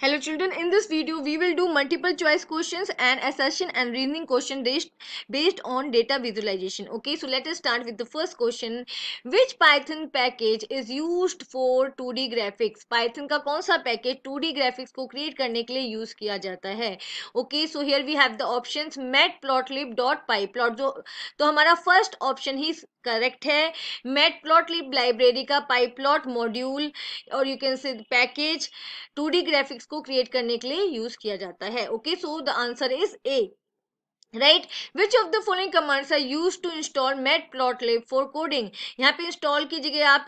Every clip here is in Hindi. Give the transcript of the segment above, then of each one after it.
Hello children, in this video we will do multiple choice questions and assertion and reasoning question based, based on data visualization. Okay, so let us start with the first question. Which Python package is used for 2D graphics? Python का कौन सा पैकेज 2D graphics को create करने के लिए use किया जाता है? Okay, so here we have the options matplotlib.py plot जो तो हमारा first option ही करेक्ट है मेट प्लॉटलिब लाइब्रेरी का पाइप प्लॉट मॉड्यूल और you can say package to graphics को क्रिएट करने के लिए यूज किया जाता है okay so the answer is A right which of the following commands are use to install matplotlib for coding यहाँ पे इंस्टॉल की जगह आप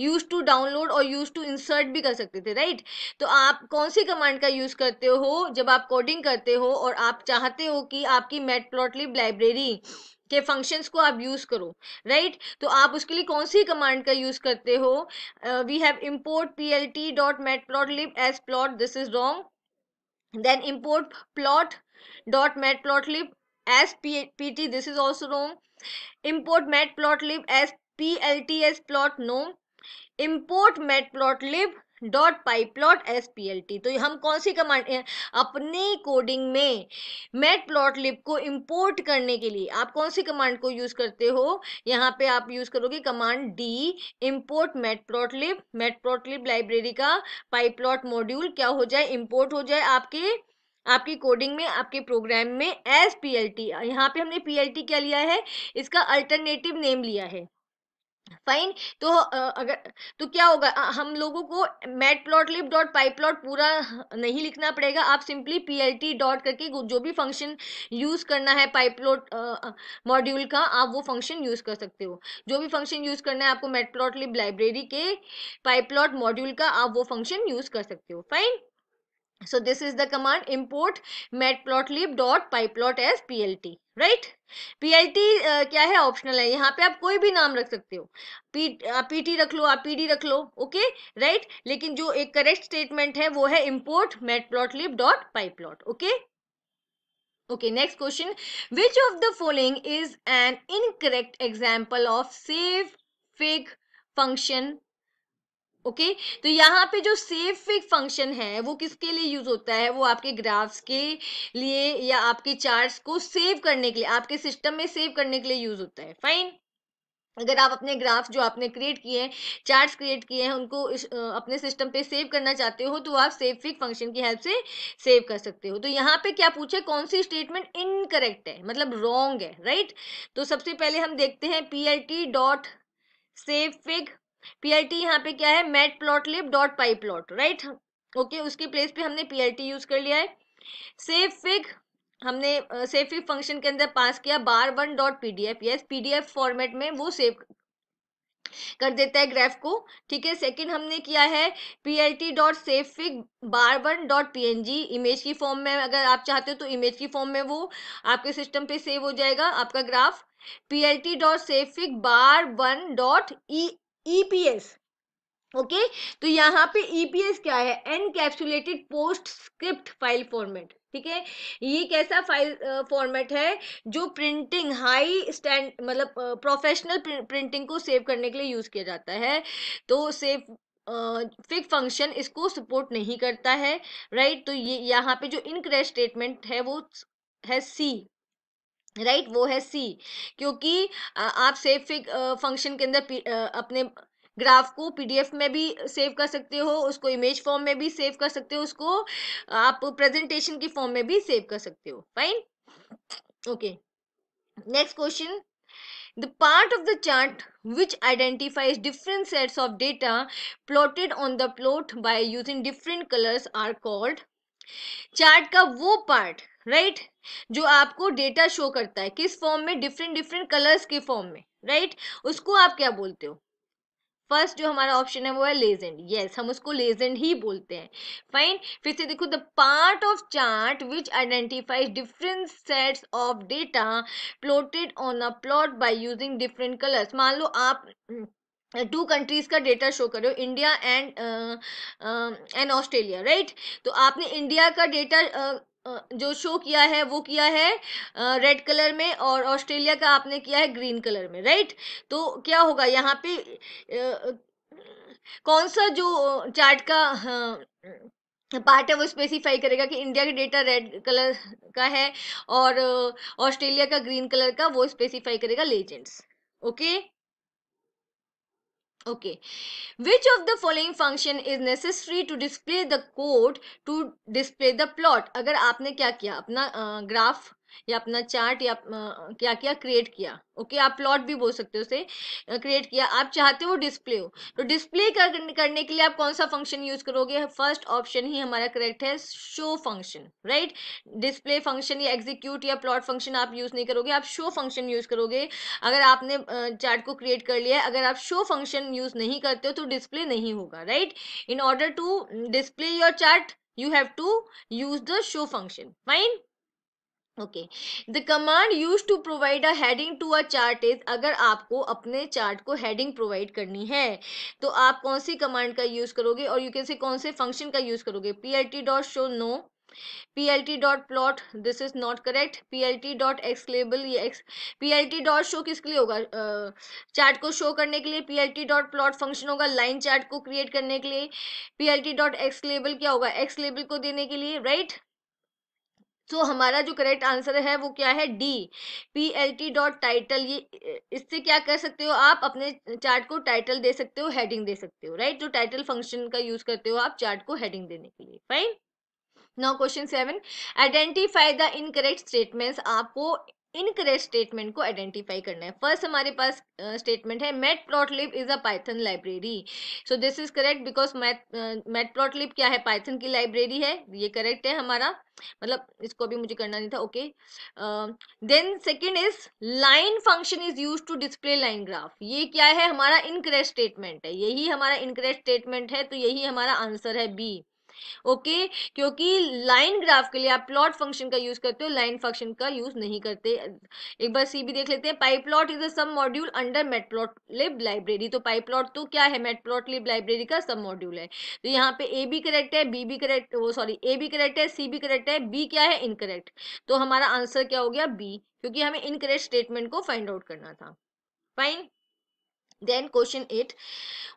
यूज टू डाउनलोड और यूज टू इंसर्ट भी कर सकते थे राइट right? तो आप कौन सी कमांड का यूज करते हो जब आप कोडिंग करते हो और आप चाहते हो कि आपकी मेट प्लॉटलिब लाइब्रेरी के फंक्शंस को आप यूज़ करो राइट right? तो आप उसके लिए कौन सी कमांड का यूज़ करते हो we have import P L T dot matplotlib as plot this is wrong then import plot dot matplotlib as P T this is also wrong import matplotlib as P L T as plot no plot lip dot pyplot S P L T तो हम कौन सी कमांड अपने कोडिंग में मेट प्लॉट लिप को इम्पोर्ट करने के लिए आप कौन सी कमांड को यूज करते हो यहाँ पे आप यूज करोगे command D import matplotlib matplotlib library का पाइप प्लॉट मॉड्यूल क्या हो जाए इम्पोर्ट हो जाए आपके आपकी कोडिंग में आपके प्रोग्राम में एस पी एल टी यहाँ पे हमने पी एल टी क्या लिया है इसका अल्टरनेटिव नेम लिया है फाइन तो अगर तो क्या होगा हम लोगों को plot lip dot pyplot पूरा नहीं लिखना पड़ेगा आप simply P L T dot करके जो भी फंक्शन यूज़ करना है पाइपलॉट मॉड्यूल का आप वो फंक्शन यूज़ कर सकते हो जो भी फंक्शन यूज़ करना है आपको मैट प्लॉट लिप लाइब्रेरी के पाइपलॉट मॉड्यूल का आप वो फंक्शन यूज़ कर सकते हो fine so this is the command import matplotlib.pyplot as plt right P I T क्या है ऑप्शनल है यहाँ पे आप कोई भी नाम रख सकते हो पी आप पी टी रख लो आप पी डी रख लो ओके okay? Right right? लेकिन जो एक करेक्ट स्टेटमेंट है वो है import matplotlib dot pyplot okay okay next question which of the following is an incorrect example of save fig function okay okay? तो यहाँ पे जो सेव फिक फंक्शन है वो किसके लिए यूज होता है वो आपके ग्राफ्स के लिए या आपके चार्ट्स को सेव करने के लिए आपके सिस्टम में सेव करने के लिए यूज होता है फाइन अगर आप अपने ग्राफ जो आपने क्रिएट किए हैं चार्ट्स क्रिएट किए हैं उनको अपने सिस्टम पे सेव करना चाहते हो तो आप सेव फिक फंक्शन की हेल्प से सेव कर सकते हो तो यहाँ पे क्या पूछे कौन सी स्टेटमेंट इनकरेक्ट है मतलब रॉन्ग है राइट तो सबसे पहले हम देखते हैं P dot save fig PIT यहाँ पे क्या है plot lip dot pyplot right okay उसके प्लेस पे हमने पीआईटी यूज कर लिया है सेफ फिग हमने सेफ फिग फंक्शन के अंदर पास किया bar one dot PDF yes PDF format में वो सेव कर देता है ग्राफ को ठीक है सेकंड हमने किया है P L T dot save fig bar one dot P N G image की फॉर्म में अगर आप चाहते हो तो इमेज की फॉर्म में वो आपके सिस्टम पे सेव हो जाएगा आपका graph P L T dot save fig bar one dot E EPS e okay तो यहाँ पे ईपीएस e क्या है encapsulated post script file format ठीक है ये कैसा फाइल फॉर्मेट है जो प्रिंटिंग हाई स्टैंड मतलब प्रोफेशनल प्रिंटिंग को सेव करने के लिए यूज किया जाता है तो सेव फिक uh, फंक्शन इसको सपोर्ट नहीं करता है राइट right? तो ये यहाँ पे जो इनक्रेस्ट स्टेटमेंट है वो है सी राइट right? वो है सी क्योंकि आप सेव फिक फंक्शन के अंदर अपने ग्राफ को पीडीएफ में भी सेव कर सकते हो उसको इमेज फॉर्म में भी सेव कर सकते हो उसको आप प्रेजेंटेशन की फॉर्म में भी सेव कर सकते हो fine okay next question the part of the chart which identifies different sets of data plotted on the plot by using different colours are called chart का वो पार्ट राइट जो आपको डेटा शो करता है किस फॉर्म में डिफरेंट डिफरेंट कलर्स के फॉर्म में राइट उसको आप क्या बोलते हो फर्स्ट जो हमारा ऑप्शन है वो है लेजेंड यस yes, हम उसको लेजेंड ही बोलते हैं फाइन फिर से देखो the part of chart which identifies different sets of data plotted on a plot by using different colours मान लो आप हम्म, टू कंट्रीज का डेटा शो करो India and and Australia right तो आपने इंडिया का डेटा जो शो किया है वो किया है रेड कलर में और ऑस्ट्रेलिया का आपने किया है ग्रीन कलर में राइट तो क्या होगा यहाँ पे कौन सा जो चार्ट का पार्ट है वो स्पेसिफाई करेगा कि इंडिया का डेटा रेड कलर का है और ऑस्ट्रेलिया का ग्रीन कलर का वो स्पेसिफाई करेगा legends okay okay? okay which of the following function is necessary to display the code to display the plot अगर आपने क्या किया अपना ग्राफ या अपना चार्ट या क्या क्या क्रिएट किया ओके आप प्लॉट भी बोल सकते हो उसे क्रिएट किया आप चाहते हो डिस्प्ले हो तो डिस्प्ले करने के लिए आप कौन सा फंक्शन यूज करोगे फर्स्ट ऑप्शन ही हमारा करेक्ट है show function right display function या एग्जीक्यूट या प्लॉट फंक्शन आप यूज नहीं करोगे आप शो फंक्शन यूज करोगे अगर आपने चार्ट को क्रिएट कर लिया अगर आप शो फंक्शन यूज नहीं करते हो तो डिस्प्ले नहीं होगा right in order to display your chart you have to use the show function fine okay the command use to provide a heading to a chart is अगर आपको अपने चार्ट को हेडिंग प्रोवाइड करनी है तो आप कौन सी कमांड का यूज़ करोगे और यू कैन से कौन से फंक्शन का यूज़ करोगे P L T dot show no P L T dot plot this is not correct P L T dot X ये X P L T dot show किसके लिए होगा चार्ट को शो करने के लिए P L T dot plot function होगा लाइन चार्ट को क्रिएट करने के लिए P L T dot X label क्या होगा एक्स लेबल को देने के लिए राइट right? so, तो हमारा जो करेक्ट आंसर है वो क्या है D P L T dot title ये इससे क्या कर सकते हो आप अपने चार्ट को टाइटल दे सकते हो हेडिंग दे सकते हो राइट जो टाइटल फंक्शन का यूज करते हो आप चार्ट को हेडिंग देने के लिए fine no question seven identify the incorrect statements आपको इनकरेक्ट स्टेटमेंट को आइडेंटिफाई करना है फर्स्ट हमारे पास स्टेटमेंट uh, है matplotlib is a Python library so this is correct because math matplotlib क्या है पाइथन की लाइब्रेरी है ये करेक्ट है हमारा मतलब इसको अभी मुझे करना नहीं था okay then second is line function is used to display line graph ये क्या है हमारा इनकरेक्ट स्टेटमेंट है यही हमारा इनकरेक्ट स्टेटमेंट है तो यही हमारा आंसर है बी ओके क्योंकि लाइन ग्राफ के लिए आप प्लॉट फंक्शन का यूज करते हो लाइन फंक्शन का यूज नहीं करते एक बार सी भी देख लेते हैं पाइप्लॉट is a sub module under matplotlib library तो पाइप्लॉट तो क्या है मेटप्लॉट लिब लाइब्रेरी का सब मॉड्यूल है तो यहाँ पे ए भी करेक्ट है बी भी करेक्ट वो सॉरी ए भी करेक्ट है सी भी करेक्ट है बी क्या है इनकरेक्ट तो हमारा आंसर क्या हो गया बी क्योंकि हमें इनकरेक्ट स्टेटमेंट को फाइंड आउट करना था fine then question 8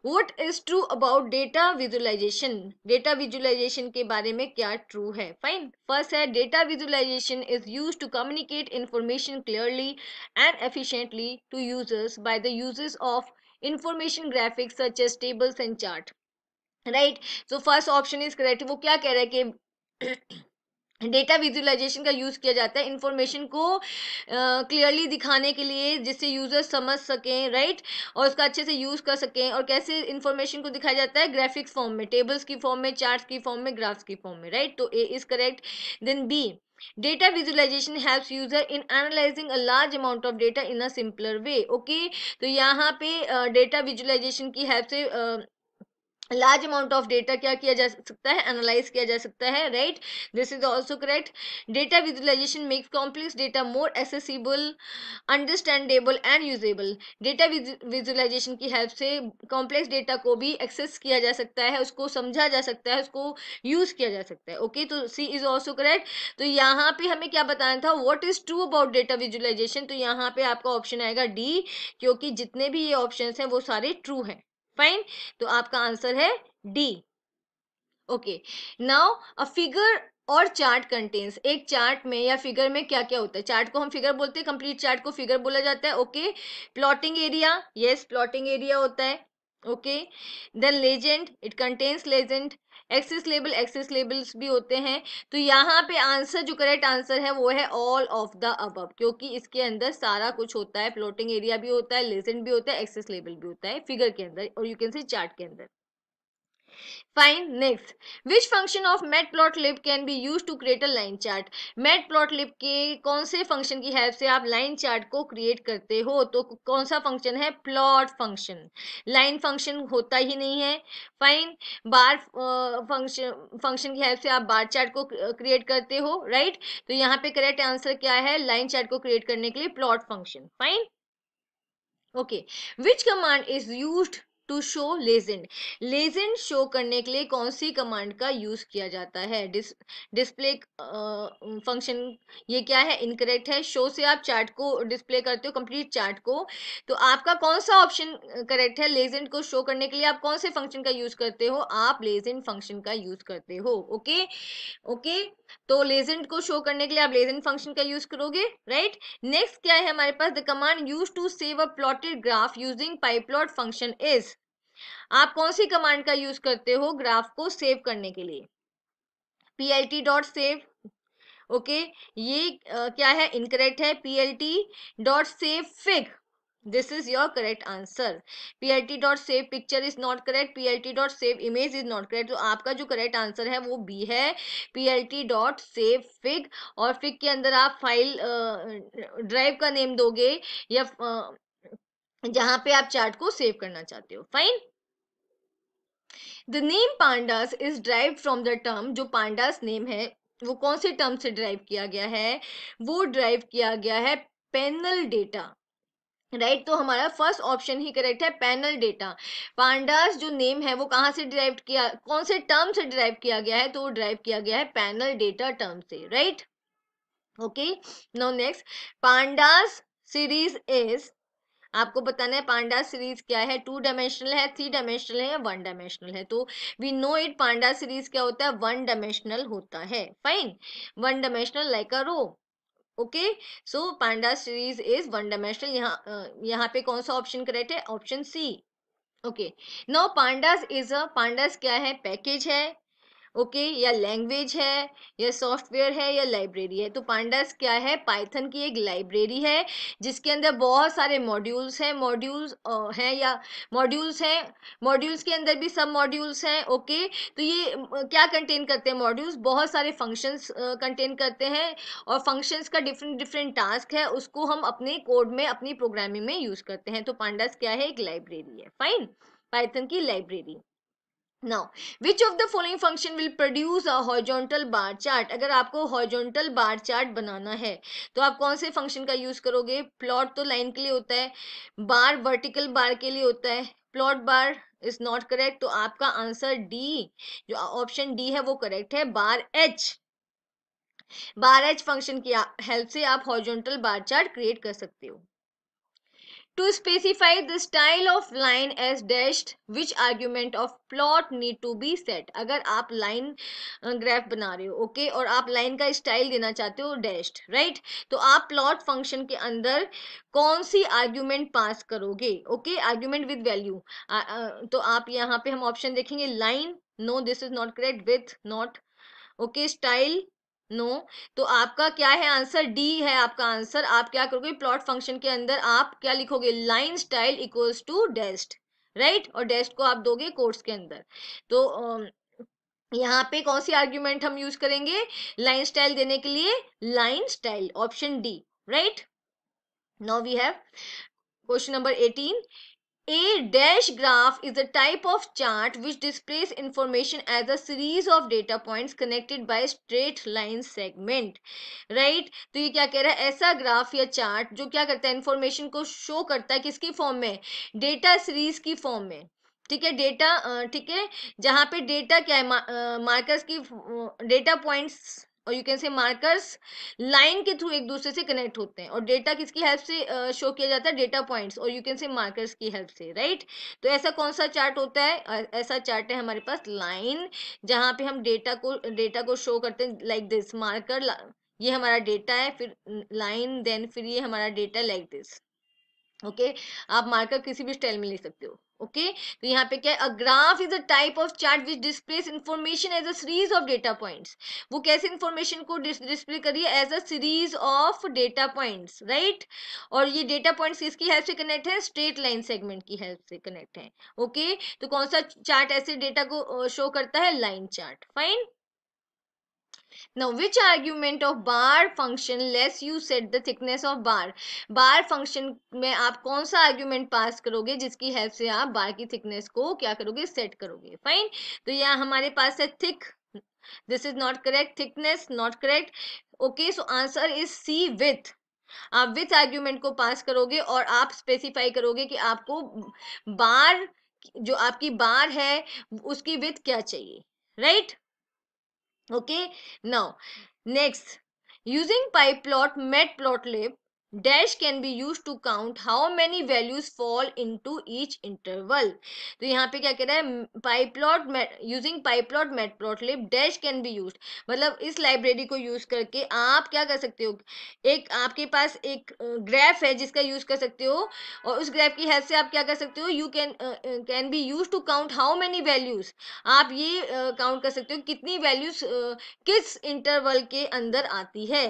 what is true about data visualization data visualization के बारे में क्या true है fine first है data visualization is used to communicate information clearly and efficiently to users by the uses of information graphics such as tables and chart right so first option is correct वो क्या कह रहा है कि डेटा विजुअलाइजेशन का यूज़ किया जाता है इन्फॉर्मेशन को क्लियरली uh, दिखाने के लिए जिससे यूज़र समझ सकें राइट right? और उसका अच्छे से यूज़ कर सकें और कैसे इन्फॉर्मेशन को दिखाया जाता है ग्राफिक्स फॉर्म में टेबल्स की फॉर्म में चार्ट्स की फॉर्म में ग्राफ्स की फॉर्म में राइट right? तो A is correct then B data visualization helps user in analyzing a large amount of data in a simpler way okay तो यहाँ पे uh, data visualization की help से uh, large amount of data क्या किया जा सकता है एनालाइज किया जा सकता है right this is also correct data visualization makes complex data more accessible understandable and usable data visualization की हेल्प से कॉम्प्लेक्स डेटा को भी एक्सेस किया जा सकता है उसको समझा जा सकता है उसको यूज किया जा सकता है ओके तो सी इज ऑल्सो करेक्ट तो यहाँ पे हमें क्या बताना था what is true about data visualization तो यहाँ पे आपका ऑप्शन आएगा डी क्योंकि जितने भी ये ऑप्शन हैं वो सारे ट्रू हैं फाइन तो आपका आंसर है D okay now a figure और चार्ट कंटेंस एक चार्ट में या फिगर में क्या क्या होता है चार्ट को हम फिगर बोलते हैं कंप्लीट चार्ट को फिगर बोला जाता है okay plotting area yes plotting area होता है okay then legend it contains legend axis label axis labels भी होते हैं तो यहाँ पे आंसर जो करेक्ट आंसर है वो है ऑल ऑफ द अब क्योंकि इसके अंदर सारा कुछ होता है प्लॉटिंग एरिया भी होता है लेजेंड भी होता है एक्सेस लेबल भी होता है फिगर के अंदर और यू कैन से चार्ट के अंदर Fine, next. Which function of matplotlib can be used to create a line chart? matplotlib के कौन से फंक्शन की हेल्प से आप लाइन चार्ट को क्रिएट करते हो तो कौन सा फंक्शन है प्लॉट फंक्शन लाइन फंक्शन होता ही नहीं है फाइन बार फंक्शन फंक्शन की हेल्प से आप बार चार्ट को क्रिएट करते हो राइट तो यहाँ पे करेक्ट आंसर क्या है लाइन चार्ट को क्रिएट करने के लिए plot function fine okay which command is used to show legend legend show करने के लिए कौन सी कमांड का यूज किया जाता है डिस्प्ले फंक्शन ये क्या है इनकरेक्ट है शो से आप चार्ट को डिस्प्ले करते हो कंप्लीट चार्ट को तो आपका कौन सा ऑप्शन करेक्ट है लेजेंड को शो करने के लिए आप कौन से फंक्शन का यूज करते हो आप लेजेंड फंक्शन का यूज करते हो ओके ओके तो लेजेंड को शो करने के लिए आप लेजेंड फंक्शन का यूज करोगे राइट नेक्स्ट क्या है हमारे पास the command use to save a plotted graph using pyplot function is आप कौन सी कमांड का यूज करते हो ग्राफ को सेव करने के लिए P L T dot save okay ये आ, क्या है इनकरेक्ट है P L T dot save fig this is your correct answer P L T dot save picture is not correct P L T dot save image is not correct तो आपका जो करेक्ट आंसर है वो बी है P L T dot save fig और फिग के अंदर आप फाइल ड्राइव का नेम दोगे या जहां पे आप चार्ट को सेव करना चाहते हो fine the name pandas is drive from the term जो पांडास नेम है वो कौन से टर्म से ड्राइव किया गया है वो ड्राइव किया गया है पेनल डेटा राइट right, तो हमारा फर्स्ट ऑप्शन ही करेक्ट है पैनल डेटा पांडास जो नेम है वो कहाँ से डिराइव किया कौन से टर्म से ड्राइव किया गया है तो ड्राइव किया गया है पैनल डेटा टर्म से right okay no next pandas series is आपको बताना है पांडा सीरीज क्या है टू डायमेंशनल है थ्री डायमेंशनल है वन डायमेंशनल है तो we know it panda series क्या होता है वन डायमेंशनल होता है fine one dimensional like a row okay so panda series is one dimensional यहाँ यहाँ पे कौन सा ऑप्शन करेक्ट है option C okay no pandas is a pandas क्या है पैकेज है ओके या लैंग्वेज है या सॉफ्टवेयर है या लाइब्रेरी है तो पांडास क्या है पाइथन की एक लाइब्रेरी है जिसके अंदर बहुत सारे मॉड्यूल्स हैं मॉड्यूल्स हैं या मॉड्यूल्स हैं मॉड्यूल्स के अंदर भी सब मॉड्यूल्स हैं ओके तो ये क्या कंटेन करते हैं मॉड्यूल्स बहुत सारे फंक्शंस कंटेन करते हैं और फंक्शंस का डिफरेंट डिफरेंट टास्क है उसको हम अपने कोड में अपनी प्रोग्रामिंग में यूज़ करते हैं तो पांडास क्या है एक लाइब्रेरी है फाइन पाइथन की library now which of the following function will produce a horizontal bar chart अगर आपको horizontal बार चार्ट बनाना है तो आप कौन से फंक्शन का यूज करोगे प्लॉट तो लाइन के लिए होता है बार वर्टिकल बार के लिए होता है plot bar is not correct तो आपका आंसर डी जो ऑप्शन डी है वो करेक्ट है bar H bar H function की हेल्प से आप हॉर्जोंटल बार चार्ट क्रिएट कर सकते हो To specify the style of line as dashed, which argument of plot need to be set? अगर आप लाइन ग्राफ बना रहे हो ओके okay? और आप लाइन का स्टाइल देना चाहते हो डैश्ड राइट right? तो आप प्लॉट फंक्शन के अंदर कौन सी आर्ग्यूमेंट पास करोगे ओके आर्ग्यूमेंट विद वैल्यू तो आप यहाँ पे हम ऑप्शन देखेंगे line no this is not correct width not okay style no no. तो आपका क्या है आंसर डी है आपका आंसर आप क्या करोगे प्लॉट फंक्शन के अंदर आप क्या लिखोगे line style equals to dashed right और डेस्ट को आप दोगे कोर्स के अंदर तो यहाँ पे कौन सी आर्ग्यूमेंट हम यूज करेंगे लाइन स्टाइल देने के लिए line style option D right now we have question number eighteen A dash graph is a type of chart which displays information as a series of data points connected by straight line segment. Right? तो ये क्या कह रहा है ऐसा ग्राफ या चार्ट जो क्या करता है इंफॉर्मेशन को शो करता है किसकी फॉर्म में डेटा सीरीज की फॉर्म में ठीक है डेटा ठीक है जहाँ पे डेटा क्या है मार्कर्स की डेटा पॉइंट्स और you can say markers line के थ्रू एक दूसरे से कनेक्ट होते हैं और डेटा किसकी हेल्प से शो किया जाता है डेटा पॉइंट्स और यू कैन से मार्कर्स की हेल्प से राइट right? तो ऐसा कौन सा चार्ट होता है ऐसा चार्ट है हमारे पास लाइन जहाँ पे हम डेटा को डेटा को शो करते हैं लाइक दिस मार्कर ये हमारा डेटा है फिर लाइन देन फिर ये हमारा डेटा लाइक दिस ओके आप मार्कर किसी भी स्टाइल में ले सकते हो ओके तो यहाँ पे क्या है a graph is a type of chart which displays information as a series of data points वो कैसे इन्फॉर्मेशन को डिस्प्ले करिए as a series of data points right और ये डेटा पॉइंट्स किसकी हेल्प से कनेक्ट है स्ट्रेट लाइन सेगमेंट की हेल्प से कनेक्ट है ओके okay? तो कौन सा चार्ट ऐसे डेटा को शो करता है line chart fine Now which argument of bar function less you set the thickness of bar bar function में आप कौन सा आर्ग्यूमेंट पास करोगे जिसकी हेल्प से आप बार की थिकनेस को क्या करोगे सेट करोगे फाइन तो यह हमारे पास है thick this is not correct thickness not correct okay so answer is C width आप विथ आर्ग्यूमेंट को पास करोगे और आप स्पेसिफाई करोगे कि आपको बार जो आपकी बार है उसकी विथ क्या चाहिए right right? okay now next using pyplot matplotlib dash can be use to count how many values fall into each interval तो यहाँ पे क्या कह रहा है pyplot using pyplot matplotlib dash can be use मतलब इस लाइब्रेरी को यूज करके आप क्या कर सकते हो एक आपके पास एक ग्रैफ है जिसका यूज कर सकते हो और उस ग्रैफ की हेल्प से आप क्या कर सकते हो you can can be use to count how many values आप ये काउंट uh, कर सकते हो कितनी वैल्यूज uh, किस इंटरवल के अंदर आती है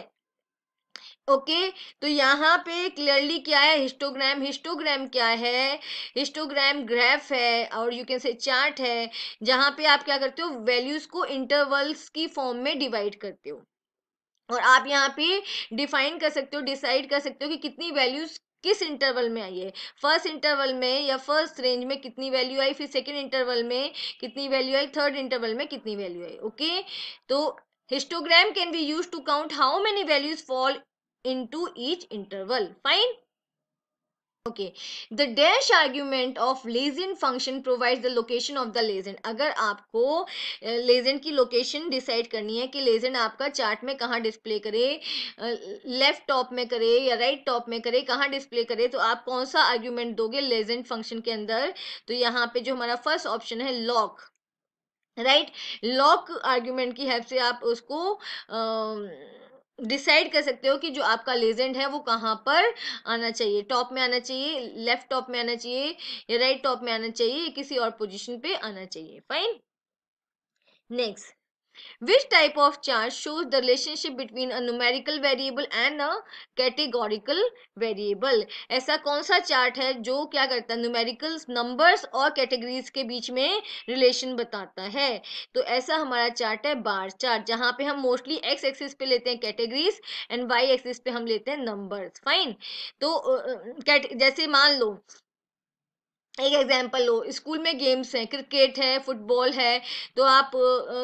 ओके okay, तो यहाँ पे क्लियरली क्या है हिस्टोग्राम हिस्टोग्राम क्या है हिस्टोग्राम ग्राफ है और यू कैन से चार्ट है जहाँ पे आप क्या करते हो वैल्यूज को इंटरवल्स की फॉर्म में डिवाइड करते हो और आप यहाँ पे डिफाइन कर सकते हो डिसाइड कर सकते हो कि कितनी वैल्यूज किस इंटरवल में आई है फर्स्ट इंटरवल में या फर्स्ट रेंज में कितनी वैल्यू आई फिर सेकेंड इंटरवल में कितनी वैल्यू आई थर्ड इंटरवल में कितनी वैल्यू आई ओके तो histogram can be use to count how many values fall into each interval fine okay the dash argument of legend function provides the location of the legend अगर आपको legend की location decide करनी है कि legend आपका चार्ट में कहाँ display करे लेफ्ट टॉप में करे या राइट right टॉप में करे कहाँ display करे तो आप कौन सा argument दोगे legend function के अंदर तो यहाँ पे जो हमारा फर्स्ट ऑप्शन है लॉक राइट लॉक आर्ग्यूमेंट की हेल्प से आप उसको आ, डिसाइड कर सकते हो कि जो आपका लेजेंड है वो कहाँ पर आना चाहिए टॉप में आना चाहिए लेफ्ट टॉप में आना चाहिए या राइट टॉप में आना चाहिए किसी और पोजिशन पे आना चाहिए fine next Which type of chart shows the relationship between a numerical variable and a categorical variable? ऐसा कौन सा चार्ट है जो क्या करता है न्यूमेरिकल नंबर्स और कैटेगरीज के बीच में रिलेशन बताता है तो ऐसा हमारा चार्ट है बार चार्ट जहाँ पे हम मोस्टली एक्स एक्सिस पे लेते हैं कैटेगरीज एंड वाई एक्सिस पे हम लेते हैं नंबर्स फाइन तो जैसे मान लो एक एग्जांपल लो स्कूल में गेम्स हैं क्रिकेट है फुटबॉल है तो आप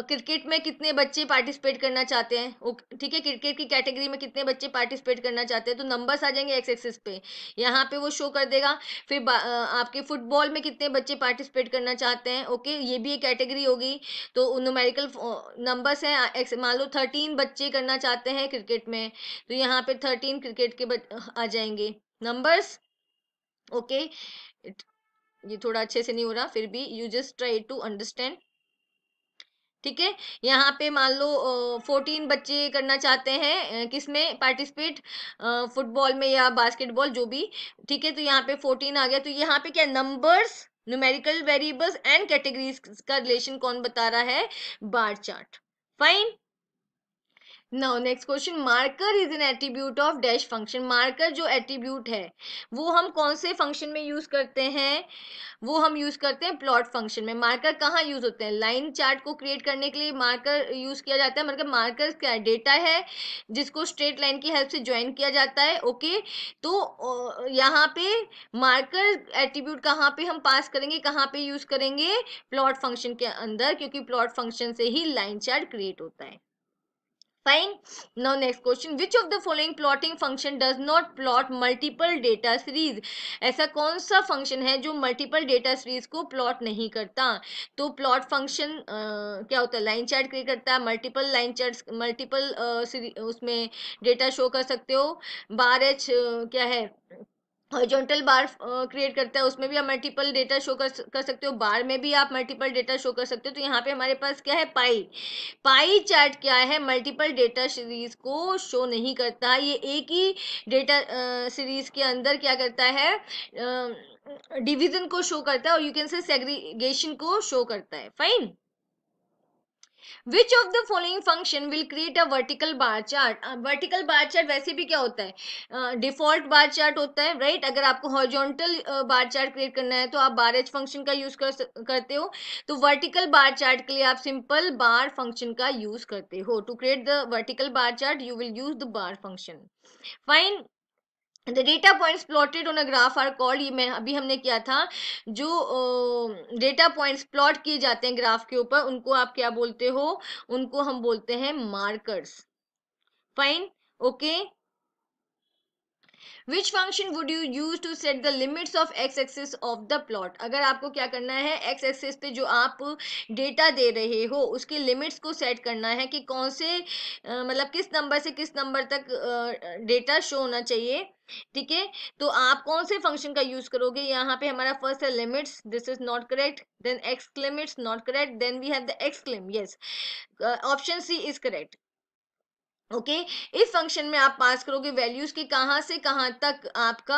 क्रिकेट में कितने बच्चे पार्टिसिपेट करना चाहते हैं ठीक है क्रिकेट की कैटेगरी में कितने बच्चे पार्टिसिपेट करना चाहते हैं तो नंबर्स आ जाएंगे एक्स एक्सिस पे यहाँ पे वो शो कर देगा फिर आपके फुटबॉल में कितने बच्चे पार्टिसिपेट करना चाहते हैं ओके ये भी एक कैटेगरी होगी तो नोमेरिकल नंबर्स हैं मान लो थर्टीन बच्चे करना चाहते हैं क्रिकेट में तो यहाँ पे थर्टीन क्रिकेट के आ जाएंगे नंबर्स ओके okay. ये थोड़ा अच्छे से नहीं हो रहा फिर भी you just try to understand ठीक है यहाँ पे मान लो फोर्टीन बच्चे करना चाहते हैं किसमें पार्टिसिपेट फुटबॉल में या बास्केटबॉल जो भी ठीक है तो यहाँ पे फोर्टीन आ गया तो यहाँ पे क्या numbers numerical variables and categories का रिलेशन कौन बता रहा है bar chart fine now next question marker is an attribute of dash function marker जो एट्रीब्यूट है वो हम कौन से फंक्शन में यूज करते हैं वो हम यूज करते हैं प्लॉट फंक्शन में मार्कर कहाँ यूज होते हैं लाइन चार्ट को क्रिएट करने के लिए मार्कर यूज किया जाता है मतलब मार्कर क्या डेटा है जिसको स्ट्रेट लाइन की हेल्प से ज्वाइन किया जाता है ओके okay? तो यहाँ पे मार्कर एट्रीब्यूट कहाँ पे हम पास करेंगे कहाँ पे यूज करेंगे प्लॉट फंक्शन के अंदर क्योंकि प्लॉट फंक्शन से ही लाइन चार्ट क्रिएट होता है fine now next question which of the following plotting function does not plot multiple data series ऐसा कौन सा फंक्शन है जो मल्टीपल डेटा सीरीज को प्लॉट नहीं करता तो प्लॉट फंक्शन क्या होता है लाइन चार्ट क्रिएट करता है मल्टीपल लाइन चार्ट मल्टीपल उसमें डेटा शो कर सकते हो बार एच क्या है हॉरिजॉन्टल बार क्रिएट करता है उसमें भी आप मल्टीपल डेटा शो कर कर सकते हो बार में भी आप मल्टीपल डेटा शो कर सकते हो तो यहाँ पे हमारे पास क्या है पाई पाई चार्ट क्या है मल्टीपल डेटा सीरीज को शो नहीं करता ये एक ही डेटा सीरीज के अंदर क्या करता है डिवीजन को शो करता है और यू कैन से सेग्रीगेशन को शो करता है fine which of the following function will create a vertical bar chart vertical bar chart वैसे भी क्या होता है डिफॉल्ट बार चार्ट होता है राइट right? अगर आपको हॉर्जोंटल बार चार्ट क्रिएट करना है तो आप बार एच फंक्शन का यूज कर करते हो तो वर्टिकल बार चार्ट के लिए आप सिंपल बार फंक्शन का यूज करते हो to create the vertical bar chart you will use the bar function fine the data points plotted on a graph are called ये मैं अभी हमने किया था जो डेटा पॉइंट्स प्लॉट किए जाते हैं ग्राफ के ऊपर उनको आप क्या बोलते हो उनको हम बोलते हैं markers fine okay which function would you use to set the limits of X axis of the plot अगर आपको क्या करना है एक्स axis पे जो आप डेटा दे रहे हो उसके लिमिट्स को सेट करना है कि कौन से मतलब किस नंबर से किस नंबर तक डेटा शो होना चाहिए ठीक है तो आप कौन से फंक्शन का यूज करोगे यहाँ पे हमारा फर्स्ट है limits this is not correct then X limits not correct then we have the X claim yes option C is correct okay okay? इस फंक्शन में आप पास करोगे वैल्यूज़ के कहाँ से कहाँ तक आपका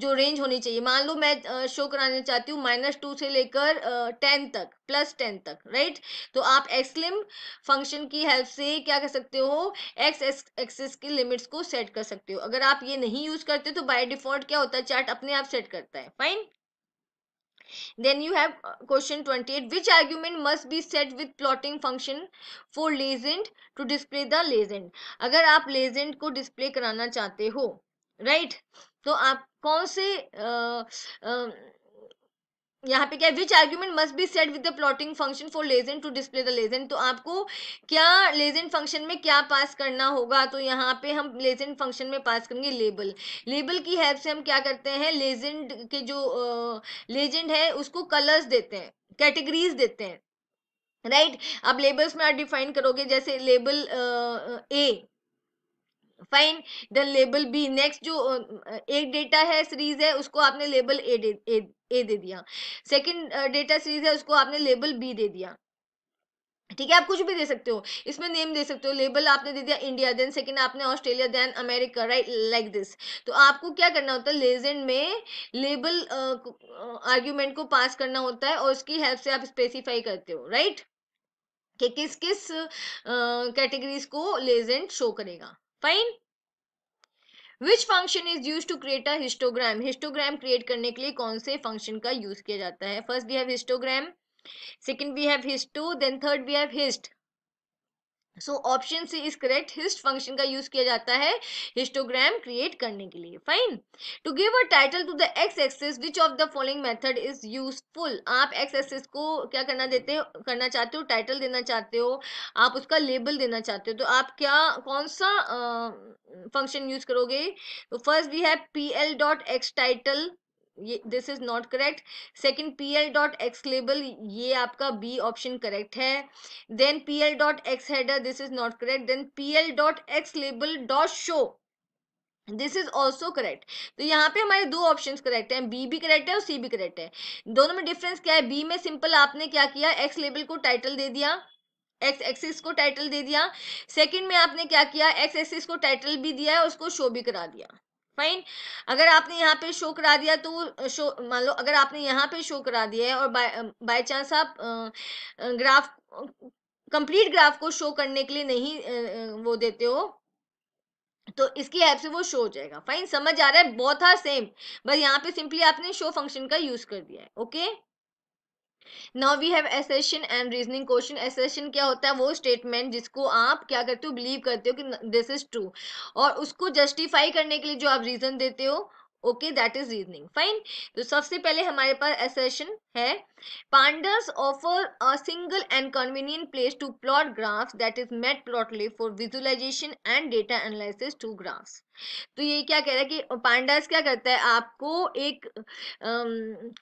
जो रेंज होनी चाहिए मान लो मैं शो कराना चाहती हूँ माइनस टू से लेकर टेन तक प्लस टेन तक राइट तो आप एक्सलिम फंक्शन की हेल्प से क्या कर सकते हो एक्स एक्सेस की लिमिट्स को सेट कर सकते हो अगर आप ये नहीं यूज़ करते तो बाय डिफॉल्ट क्या होता है चार्ट अपने आप सेट करता है fine then you have question 28 which argument must be set with plotting function for legend to display the legend agar aap legend ko display karana chahte ho right? to aap kaun se आ, आ, यहाँ पे क्या which argument must be set with the plotting function for legend to display the legend तो आपको क्या लेजेंड फंक्शन में क्या पास करना होगा तो यहाँ पे हम लेजेंड फंक्शन में पास करेंगे लेबल लेबल की हेल्प से हम क्या करते हैं लेजेंड के जो लेजेंड uh, है उसको कलर्स देते हैं कैटेगरीज देते हैं राइट right? अब लेबल्स में आप डिफाइन करोगे जैसे label A uh, fine the label B next जो एक डेटा है सीरीज है उसको आपने लेबल ए ए, दे दिया सेकंड डेटा सीरीज है उसको आपने लेबल बी दे दिया ठीक है आप कुछ भी दे सकते हो इसमें नेम दे सकते हो लेबल आपने दे दिया इंडिया देन सेकंड आपने Australia then America right like this तो आपको क्या करना होता है लेजेंड में लेबल आर्ग्यूमेंट को पास करना होता है और उसकी हेल्प से आप स्पेसिफाई करते हो राइट right? कि किस किस कैटेगरीज को लेजेंड शो करेगा fine which function is use to create a histogram histogram create करने के लिए कौन से फंक्शन का यूज किया जाता है first we have histogram second we have histo then third we have hist so option C is correct hist function का यूज किया जाता है हिस्टोग्राम क्रिएट करने के लिए fine to give a title to the X axis which of the following method is useful आप एक्स एक्सेस को क्या करना देते हो करना चाहते हो टाइटल देना चाहते हो आप उसका लेबल देना चाहते हो तो आप क्या कौन सा फंक्शन uh, यूज करोगे तो first we have P L dot X title ये this is not correct second P L dot X label ये आपका बी ऑप्शन करेक्ट है then P L dot X header this is not correct then P L dot X label dot show this is also correct तो यहाँ पे हमारे दो ऑप्शन करेक्ट हैं बी भी करेक्ट है और सी भी करेक्ट है दोनों में डिफरेंस क्या है बी में सिंपल आपने क्या किया एक्स लेबल को टाइटल दे दिया एक्स एक्सिस को टाइटल दे दिया सेकंड में आपने क्या किया एक्स एक्सिस को टाइटल भी दिया है उसको शो भी करा दिया फाइन अगर आपने यहाँ पे शो करा दिया तो शो मान लो अगर आपने यहाँ पे शो करा दिया है और बाय चांस आप ग्राफ कंप्लीट ग्राफ को शो करने के लिए नहीं वो देते हो तो इसकी हेल्प से वो शो हो जाएगा फाइन समझ आ रहा है बहुत था हाँ सेम बस यहाँ पे सिंपली आपने शो फंक्शन का यूज कर दिया है okay now we have assertion and reasoning question assertion क्या होता है वो स्टेटमेंट जिसको आप क्या करते हो बिलीव करते हो कि दिस इज ट्रू और उसको जस्टिफाई करने के लिए जो आप रीजन देते हो okay that is reasoning fine तो सबसे पहले हमारे पास एसेशन है Pandas offer a single and convenient place to plot graphs that is matplotlib for visualization and data analysis to graphs तो ये क्या कह रहा है कि पांडर्स क्या करता है आपको एक um,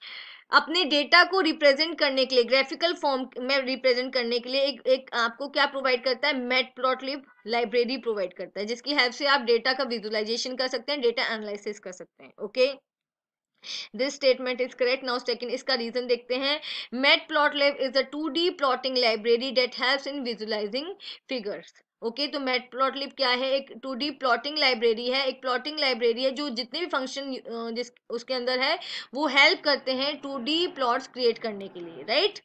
अपने डेटा को रिप्रेजेंट करने के लिए ग्राफिकल फॉर्म में रिप्रेजेंट करने के लिए एक एक आपको क्या प्रोवाइड करता है मेट प्लॉटलिप लाइब्रेरी प्रोवाइड करता है जिसकी हेल्प से आप डेटा का विजुअलाइजेशन कर सकते हैं डेटा एनालिसिस कर सकते हैं okay this statement is correct now second इसका रीजन देखते हैं met plot is a two D plotting library that help in visualizing figures okay okay, तो मैट लिप क्या है एक टू डी प्लॉटिंग लाइब्रेरी है एक प्लॉटिंग लाइब्रेरी है जो जितने भी फंक्शन जिस उसके अंदर है वो हेल्प करते हैं टू डी प्लॉट्स क्रिएट करने के लिए राइट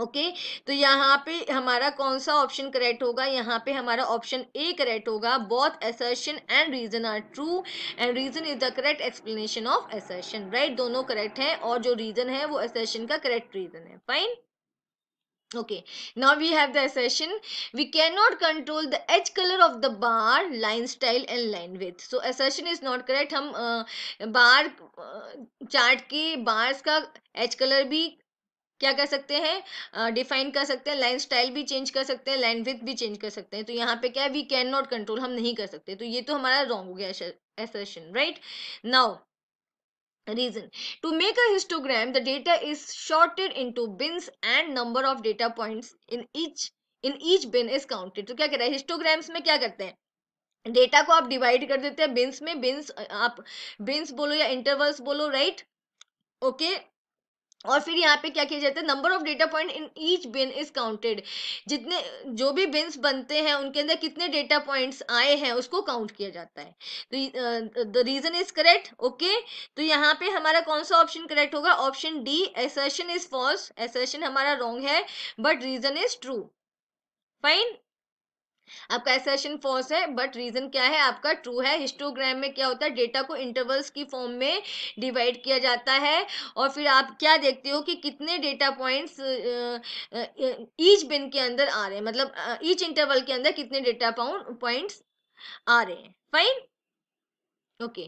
ओके okay, तो यहाँ पे हमारा कौन सा ऑप्शन करेक्ट होगा यहाँ पे हमारा ऑप्शन ए करेक्ट होगा both assertion and reason are true and reason is the correct explanation of assertion right दोनों करेक्ट है और जो रीजन है वो एसर्शन का करेक्ट रीजन है fine okay now we have the assertion we cannot control the edge color of the bar line style and line width so assertion is not correct हम बार चार्ट के बार्स का एज कलर भी क्या कर सकते हैं डिफाइन uh, कर सकते हैं लाइन स्टाइल भी चेंज कर सकते हैं लाइन विथ भी चेंज कर सकते हैं तो यहाँ पे क्या है वी कैन नॉट कंट्रोल हम नहीं कर सकते तो ये तो हमारा रॉन्ग हो गया assertion right now reason. To make a histogram, the data is sorted into bins and number of data points in each in each bin is counted. to so, kya कह raha hai histograms mein kya karte hain data ko aap divide kar dete hain bins mein bins aap bins bolo ya intervals bolo right okay और फिर यहाँ पे क्या किया जाता है number of data point in each bin is counted जितने जो भी बिन्स बनते हैं उनके अंदर कितने डेटा पॉइंट्स आए हैं उसको काउंट किया जाता है तो the reason is correct okay तो यहाँ पे हमारा कौन सा ऑप्शन करेक्ट होगा option D assertion is false assertion हमारा रॉन्ग है but reason is true fine आपका एसेशन फॉल्स है बट रीज़न क्या है आपका ट्रू है हिस्टोग्राम में क्या होता है डेटा को इंटरवल्स की फॉर्म में डिवाइड किया जाता है और फिर आप क्या देखते हो कि कितने डेटा पॉइंट्स ईच बिन के अंदर आ रहे हैं मतलब ईच इंटरवल के अंदर कितने डेटा पॉइंट्स आ रहे हैं fine okay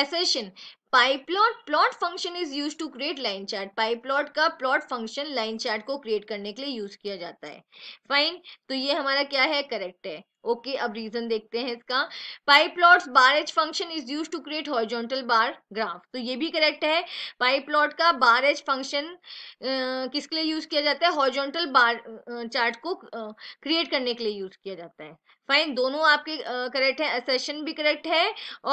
assertion pie plot plot function is use to create line chart pie plot का प्लॉट फंक्शन लाइन चार्ट को क्रिएट करने के लिए यूज किया जाता है फाइन तो ये हमारा क्या है करेक्ट है ओके okay, अब रीजन देखते हैं इसका pipe bar H function is use to create horizontal bar graph तो ये भी करेक्ट है पाइप लॉट का एच फंक्शन किसके लिए यूज किया जाता है हॉर्जोंटल बार चार्ट को क्रिएट करने के लिए यूज किया जाता है फाइन दोनों आपके करेक्ट है असेशन भी करेक्ट है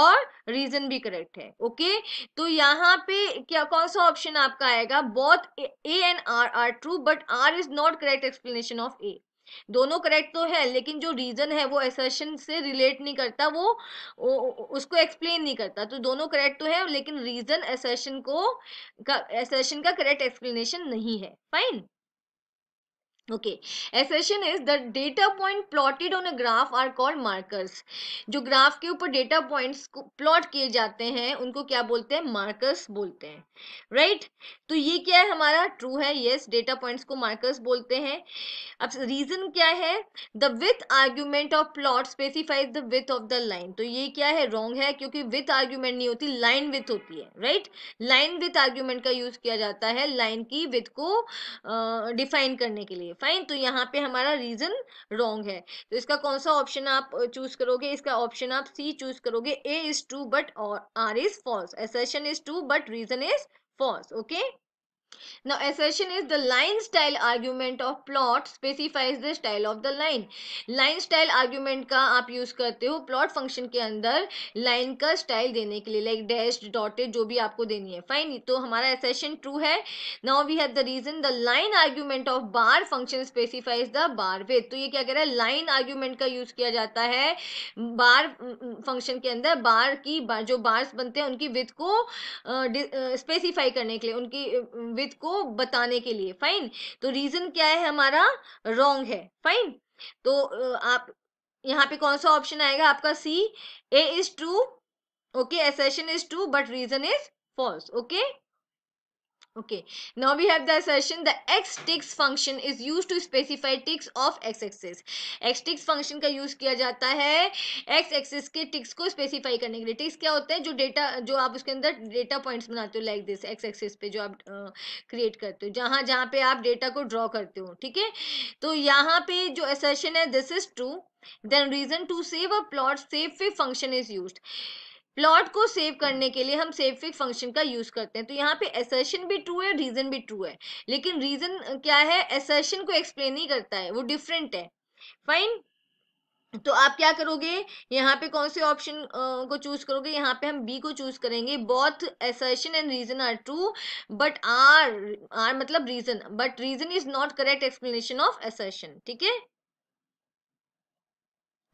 और रीजन भी करेक्ट है ओके तो यहाँ पे क्या कौन सा ऑप्शन आपका आएगा both A and R are true but R is not correct explanation of A दोनों करेक्ट तो है लेकिन जो रीजन है वो एसर्शन से रिलेट नहीं करता वो उसको एक्सप्लेन नहीं करता तो दोनों करेक्ट तो है लेकिन रीजन एसर्शन को का एसर्शन का करेक्ट एक्सप्लेनेशन नहीं है fine okay assertion is the data point plotted on a graph are called markers जो ग्राफ के ऊपर डेटा पॉइंट्स को प्लॉट किए जाते हैं उनको क्या बोलते हैं मार्कर्स बोलते हैं राइट right? तो ये क्या है हमारा ट्रू है यस डेटा पॉइंट्स को मार्कर्स बोलते हैं अब रीजन क्या है the width argument of plot specifies the width of the line तो ये क्या है रॉन्ग है क्योंकि विथ आर्ग्यूमेंट नहीं होती लाइन विथ होती है राइट लाइन विथ आर्ग्यूमेंट का यूज किया जाता है लाइन की विथ को डिफाइन uh, करने के लिए फाइन तो यहाँ पे हमारा रीज़न रॉन्ग है तो इसका कौन सा ऑप्शन आप चूज करोगे इसका ऑप्शन आप सी चूज करोगे ए इज ट्रू बट और R is false assertion is true but reason is false okay Now assertion is the line style argument of plot specifies the style of the line. Line style argument का आप यूज करते हो प्लॉट फंक्शन के अंदर लाइन का स्टाइल देने के लिए लाइक डैश डॉटेड जो भी आपको देनी है फाइन तो हमारा एसेशन ट्रू है now we have the reason the line argument of bar function specifies the bar width तो ये क्या कह रहा है लाइन आर्ग्यूमेंट का यूज किया जाता है बार फंक्शन mm, mm, के अंदर बार की बार, जो बार्स बनते हैं उनकि विथ को स्पेसिफाई uh, करने के लिए उनकी विथ विद को बताने के लिए फाइन तो रीजन क्या है हमारा रॉन्ग है फाइन तो आप यहाँ पे कौन सा ऑप्शन आएगा आपका C A is true okay assertion is true but reason is false okay Okay, now we have the assertion the x ticks function is used to specify ticks of x axis. x ticks function ka use kiya jata hai x axis ke ticks ko specify karne ke liye ticks kya hote hain jo data jo aap uske andar data points banate ho like this x axis pe jo aap uh, create karte ho jahan jahan pe aap data ko draw karte ho theek hai to yahan pe jo assertion hai this is true then reason to save a plot save फे function is used प्लॉट को सेव करने के लिए हम फिक फंक्शन का यूज करते हैं तो यहाँ पे एसर्शन भी ट्रू है रीजन भी ट्रू है लेकिन रीजन क्या है एसर्शन को एक्सप्लेन नहीं करता है वो डिफरेंट है फाइन तो आप क्या करोगे यहाँ पे कौन से ऑप्शन को चूज करोगे यहाँ पे हम बी को चूज करेंगे both assertion and reason are true but R R मतलब reason but reason is not correct explanation of assertion ठीक है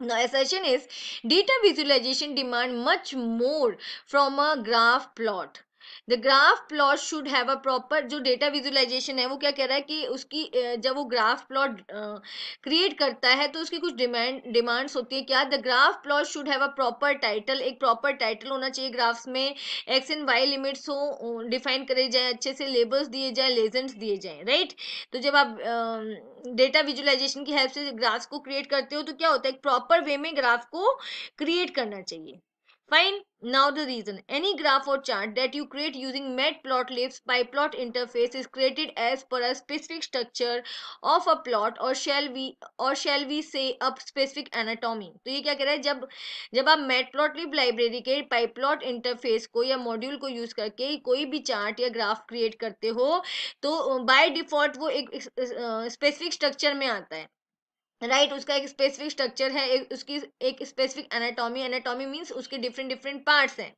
the assertion is data visualization demand much more from a graph plot the graph plot should have a proper जो डेटा विजुअलाइजेशन है वो क्या कह रहा है कि उसकी जब वो ग्राफ प्लॉट क्रिएट करता है तो उसकी कुछ डिमांड डिमांड्स होती है क्या the graph plot should have a proper title एक प्रॉपर टाइटल होना चाहिए ग्राफ्स में एक्स एंड वाई लिमिट्स हो डिफाइन करे जाए अच्छे से लेबल्स दिए जाए लेजेंड्स दिए जाए राइट तो जब आप डेटा विजुअलाइजेशन की हेल्प से ग्राफ्स को क्रिएट करते हो तो क्या होता है एक प्रॉपर वे में ग्राफ को क्रिएट करना चाहिए Find now the reason. Any graph or chart that you create using matplotlib's pyplot interface is created as per a specific structure of a plot or shall we or shall we say a specific anatomy. तो ये क्या कह रहा है जब जब आप matplotlib library के pyplot interface को या module को use करके कोई भी chart या graph create करते हो तो by default वो एक specific structure में आता है राइट right, उसका एक स्पेसिफिक स्ट्रक्चर है एक, उसकी एक स्पेसिफिक एनाटॉमी एनाटॉमी मीन्स उसके डिफरेंट डिफरेंट पार्ट्स हैं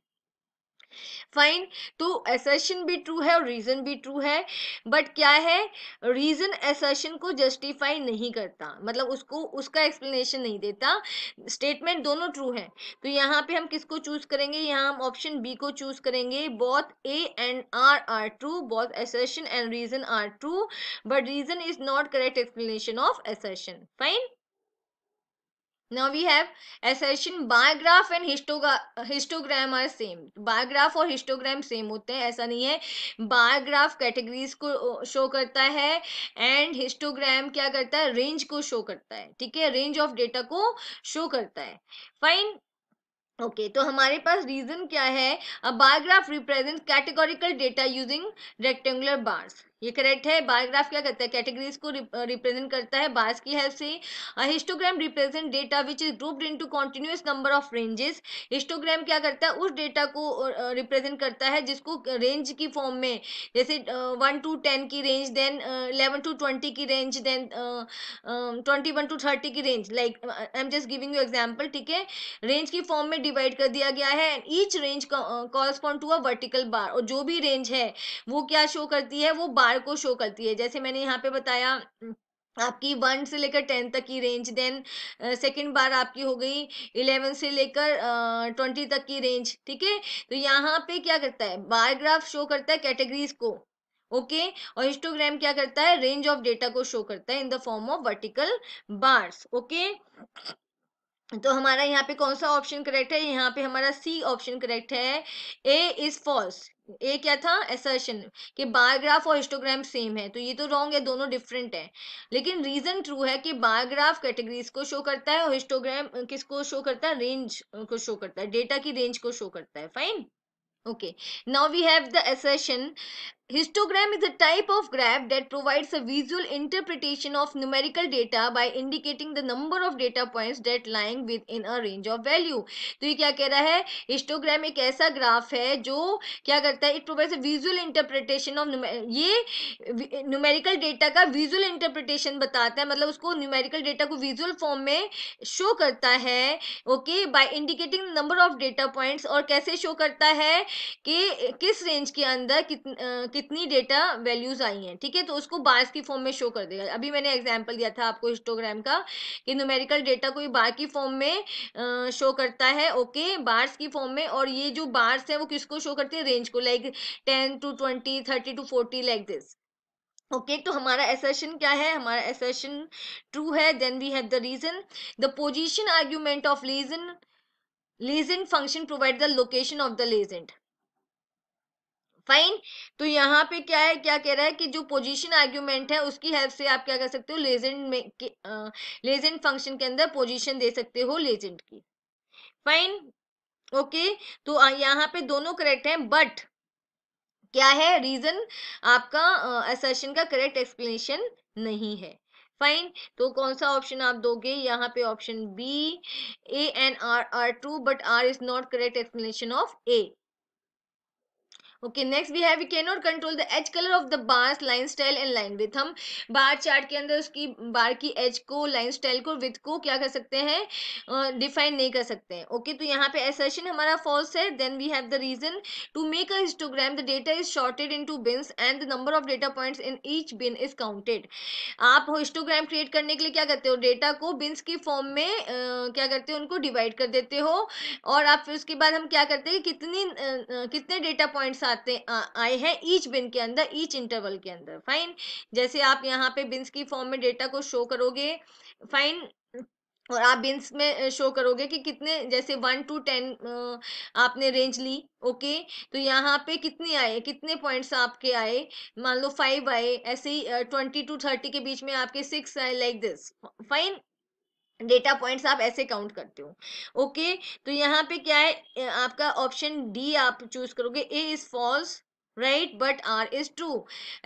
फाइन तो एसेशन भी ट्रू है और रीज़न भी ट्रू है बट क्या है रीज़न एसेशन को जस्टिफाई नहीं करता मतलब उसको उसका एक्सप्लेनेशन नहीं देता स्टेटमेंट दोनों ट्रू है तो यहाँ पे हम किसको चूज करेंगे यहाँ हम ऑप्शन बी को चूज करेंगे both A and R are true both assertion and reason are true but reason is not correct explanation of assertion fine Now we have assertion bar graph and histogram are same bar graph और हिस्टोग्राम सेम होते हैं ऐसा नहीं है बायोग्राफ कैटेगरीज को शो करता है एंड हिस्टोग्राम क्या करता है रेंज को शो करता है ठीक है रेंज ऑफ डेटा को शो करता है फाइन ओके okay, तो हमारे पास रीजन क्या है a bar graph represent categorical data using rectangular bars ये करेक्ट है बायोग्राफ क्या करता है कैटेगरीज को रिप्रेजेंट करता है बायस की हेल्प से histogram represent data which is grouped into continuous number of ranges histogram क्या करता है उस डेटा को रिप्रेजेंट करता है जिसको रेंज की फॉर्म में जैसे वन टू टेन की range then eleven to twenty की range then twenty one to thirty की range like I am just giving you example ठीक है रेंज की फॉर्म में डिवाइड कर दिया गया है each range correspond to a vertical bar और जो भी रेंज है वो क्या शो करती है वो बार को शो करती है जैसे मैंने यहाँ पे बताया आपकी वन से लेकर टेन तक की रेंज देन सेकंड बार आपकी हो गई इलेवन से लेकर ट्वेंटी तक की रेंज ठीक है तो यहाँ पे क्या करता है बायोग्राफ शो करता है कैटेगरीज को ओके okay? और हिस्टोग्राम क्या करता है रेंज ऑफ डेटा को शो करता है in the form of vertical bars okay तो हमारा यहाँ पे कौन सा ऑप्शन करेक्ट है यहाँ पे हमारा सी ऑप्शन करेक्ट है ए इज फॉल्स ए क्या था एसर्शन कि बायोग्राफ और हिस्टोग्राम सेम है तो ये तो रॉन्ग है दोनों डिफरेंट है लेकिन रीजन ट्रू है कि बायोग्राफ कैटेगरीज को शो करता है और हिस्टोग्राम किसको शो करता है रेंज को शो करता है डेटा की रेंज को शो करता है fine okay now we have the assertion Histogram is a type of graph that provides a visual of of data data indicating the number of data data that lying within a range of value तो ये क्या कह रहा है हिस्टोग्राम एक ऐसा ग्राफ है जो क्या करता है it provides a visual interpretation of ये न्यूमेरिकल डेटा का विजुअल इंटरप्रिटेशन बताता है मतलब उसको न्यूमेरिकल डेटा को विजुअल फॉर्म में शो करता है okay by indicating the number of data points और कैसे शो करता है कि किस रेंज के अंदर कित, कितनी डेटा वैल्यूज आई हैं ठीक है तो उसको बार्स की फॉर्म में शो कर देगा अभी मैंने एग्जाम्पल दिया था आपको हिस्टोग्राम का कि न्यूमेरिकल डेटा कोई बार की फॉर्म में आ, शो करता है ओके बार्स की फॉर्म में और ये जो बार्स है वो किसको शो करते हैं रेंज को like ten to twenty thirty to forty like this okay okay, तो हमारा एसेशन क्या है हमारा एसेशन ट्रू है then we have the reason the position argument of legend legend function provide the location of the legend fine तो यहाँ पे क्या है क्या कह रहा है कि जो पोजीशन आर्ग्यूमेंट है उसकी हेल्प से आप क्या कर सकते हो लेजेंड में लेजेंड फंक्शन के अंदर पोजीशन दे सकते हो लेजेंड की फाइन ओके तो यहाँ पे दोनों करेक्ट हैं बट क्या है रीजन आपका असर्शन का करेक्ट एक्सप्लेनेशन नहीं है फाइन तो कौन सा ऑप्शन आप दोगे यहाँ पे option B A and R are true but R is not correct explanation of A okay next we have we can not control the edge colour of the bars line style and line width हम बार चार्ट के अंदर उसकी बार की एज को लाइन स्टाइल को विथ को क्या कर सकते हैं डिफाइन uh, नहीं कर सकते हैं ओके okay, तो यहाँ पे एसेशन हमारा फॉल्स है then we have the reason to make a histogram the data is sorted into bins and the number of data points in each bin is counted आप हिस्टोग्राम क्रिएट करने के लिए क्या करते हो डेटा को बिन्स के फॉर्म में uh, क्या करते हो उनको डिवाइड कर देते हो और आप फिर उसके बाद हम क्या करते हैं कि कितनी uh, कितने डेटा पॉइंट्स आते आए हैं ईच बिन के अंदर ईच इंटरवल के अंदर फाइन जैसे आप यहाँ पे बिन्स की फॉर्म में डेटा को शो करोगे फाइन और आप बिन्स में शो करोगे कि कितने जैसे वन टू टेन आपने रेंज ली ओके तो यहाँ पे कितने आए कितने पॉइंट्स आपके आए मान लो फाइव आए ऐसे ही ट्वेंटी टू थर्टी के बीच में आपके सिक्स आए like this fine data points आप ऐसे काउंट करते हो ओके तो यहाँ पे क्या है आपका ऑप्शन डी आप चूज करोगे A is false right but R is true